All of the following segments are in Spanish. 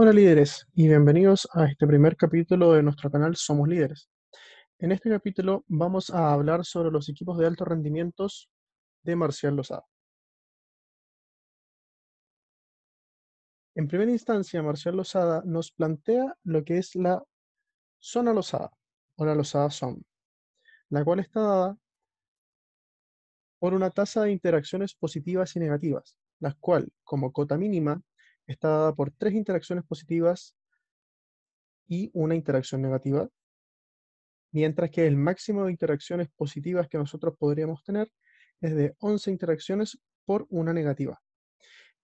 Hola líderes y bienvenidos a este primer capítulo de nuestro canal Somos Líderes. En este capítulo vamos a hablar sobre los equipos de alto rendimientos de Marcial Lozada. En primera instancia, Marcial Lozada nos plantea lo que es la zona Lozada o la Lozada Zone, la cual está dada por una tasa de interacciones positivas y negativas, la cual, como cota mínima, está dada por tres interacciones positivas y una interacción negativa, mientras que el máximo de interacciones positivas que nosotros podríamos tener es de 11 interacciones por una negativa.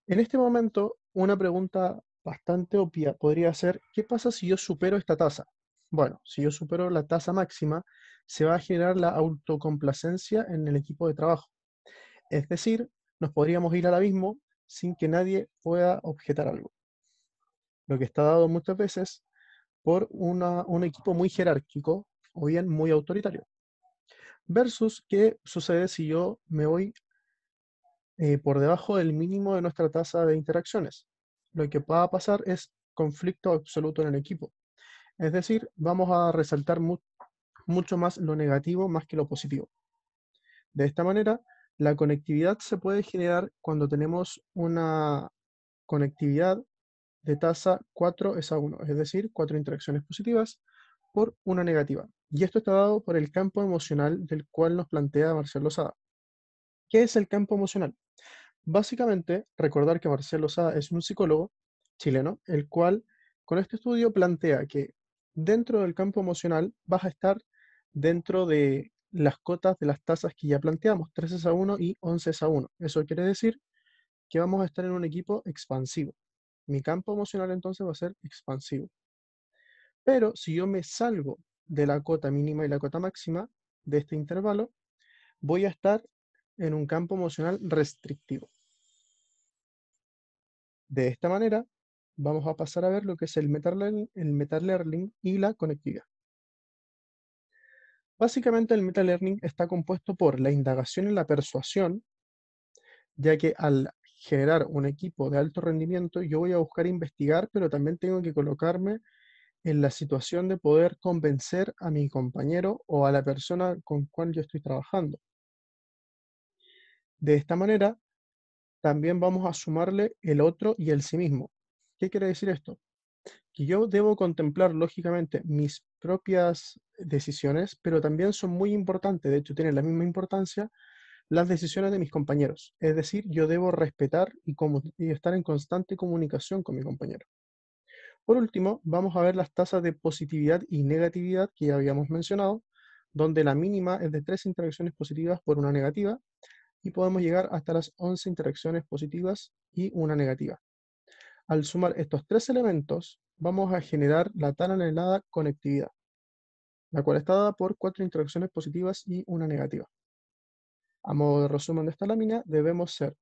En este momento, una pregunta bastante obvia podría ser, ¿qué pasa si yo supero esta tasa? Bueno, si yo supero la tasa máxima, se va a generar la autocomplacencia en el equipo de trabajo. Es decir, nos podríamos ir al abismo sin que nadie pueda objetar algo. Lo que está dado muchas veces por un equipo muy jerárquico o bien muy autoritario. Versus qué sucede si yo me voy eh, por debajo del mínimo de nuestra tasa de interacciones. Lo que va a pasar es conflicto absoluto en el equipo. Es decir, vamos a resaltar mucho más lo negativo más que lo positivo. De esta manera, la conectividad se puede generar cuando tenemos una conectividad de tasa 4 es a 1, es decir, cuatro interacciones positivas por una negativa. Y esto está dado por el campo emocional del cual nos plantea Marcelo Sada. ¿Qué es el campo emocional? Básicamente, recordar que Marcelo Sada es un psicólogo chileno, el cual con este estudio plantea que dentro del campo emocional vas a estar dentro de las cotas de las tasas que ya planteamos, 13 a 1 y 11 a 1. Eso quiere decir que vamos a estar en un equipo expansivo. Mi campo emocional entonces va a ser expansivo. Pero si yo me salgo de la cota mínima y la cota máxima de este intervalo, voy a estar en un campo emocional restrictivo. De esta manera, vamos a pasar a ver lo que es el meta el learning y la conectividad. Básicamente el meta-learning está compuesto por la indagación y la persuasión, ya que al generar un equipo de alto rendimiento, yo voy a buscar investigar, pero también tengo que colocarme en la situación de poder convencer a mi compañero o a la persona con cual yo estoy trabajando. De esta manera, también vamos a sumarle el otro y el sí mismo. ¿Qué quiere decir esto? que yo debo contemplar lógicamente mis propias decisiones, pero también son muy importantes, de hecho tienen la misma importancia las decisiones de mis compañeros. Es decir, yo debo respetar y, estar en constante comunicación con mi compañero. Por último, vamos a ver las tasas de positividad y negatividad que ya habíamos mencionado, donde la mínima es de tres interacciones positivas por una negativa y podemos llegar hasta las 11 interacciones positivas y una negativa. Al sumar estos tres elementos, vamos a generar la tan anhelada conectividad, la cual está dada por cuatro interacciones positivas y una negativa. A modo de resumen de esta lámina, debemos ser,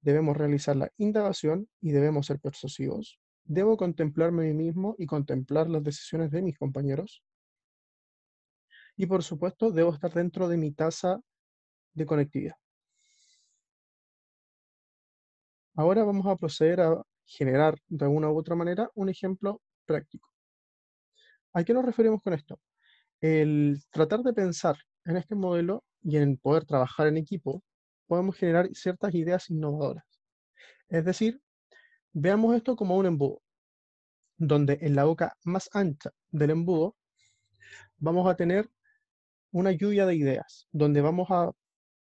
debemos realizar la indagación y debemos ser persuasivos. Debo contemplarme a mí mismo y contemplar las decisiones de mis compañeros. Y por supuesto, debo estar dentro de mi tasa de conectividad. Ahora vamos a proceder a generar de una u otra manera un ejemplo práctico. ¿A qué nos referimos con esto? El tratar de pensar en este modelo y en poder trabajar en equipo, podemos generar ciertas ideas innovadoras. Es decir, veamos esto como un embudo, donde en la boca más ancha del embudo vamos a tener una lluvia de ideas, donde vamos a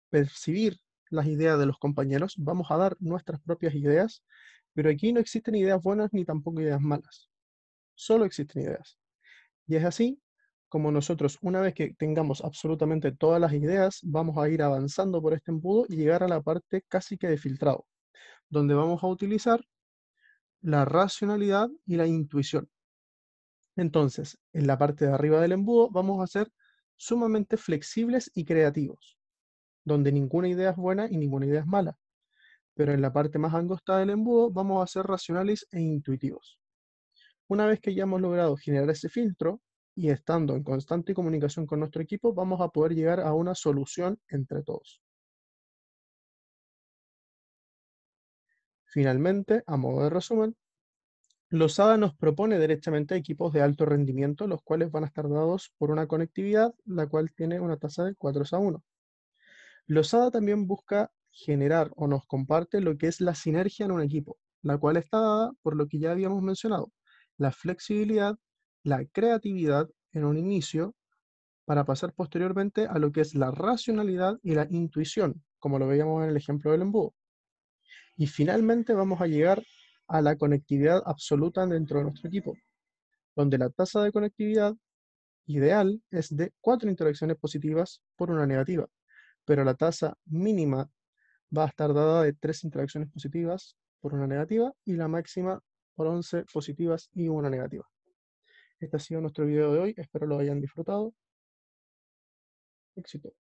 percibir las ideas de los compañeros, vamos a dar nuestras propias ideas pero aquí no existen ideas buenas ni tampoco ideas malas. Solo existen ideas. Y es así como nosotros, una vez que tengamos absolutamente todas las ideas, vamos a ir avanzando por este embudo y llegar a la parte casi que de filtrado, donde vamos a utilizar la racionalidad y la intuición. Entonces, en la parte de arriba del embudo vamos a ser sumamente flexibles y creativos, donde ninguna idea es buena y ninguna idea es mala, pero en la parte más angosta del embudo vamos a ser racionales e intuitivos. Una vez que ya hemos logrado generar ese filtro y estando en constante comunicación con nuestro equipo, vamos a poder llegar a una solución entre todos. Finalmente, a modo de resumen, Losada nos propone directamente equipos de alto rendimiento, los cuales van a estar dados por una conectividad, la cual tiene una tasa de 4 a 1. Losada también busca generar o nos comparte lo que es la sinergia en un equipo, la cual está dada por lo que ya habíamos mencionado, la flexibilidad, la creatividad en un inicio, para pasar posteriormente a lo que es la racionalidad y la intuición, como lo veíamos en el ejemplo del embudo. Y finalmente vamos a llegar a la conectividad absoluta dentro de nuestro equipo, donde la tasa de conectividad ideal es de cuatro interacciones positivas por una negativa, pero la tasa mínima va a estar dada de tres interacciones positivas por una negativa y la máxima por once positivas y una negativa. Este ha sido nuestro video de hoy, espero lo hayan disfrutado. Éxito.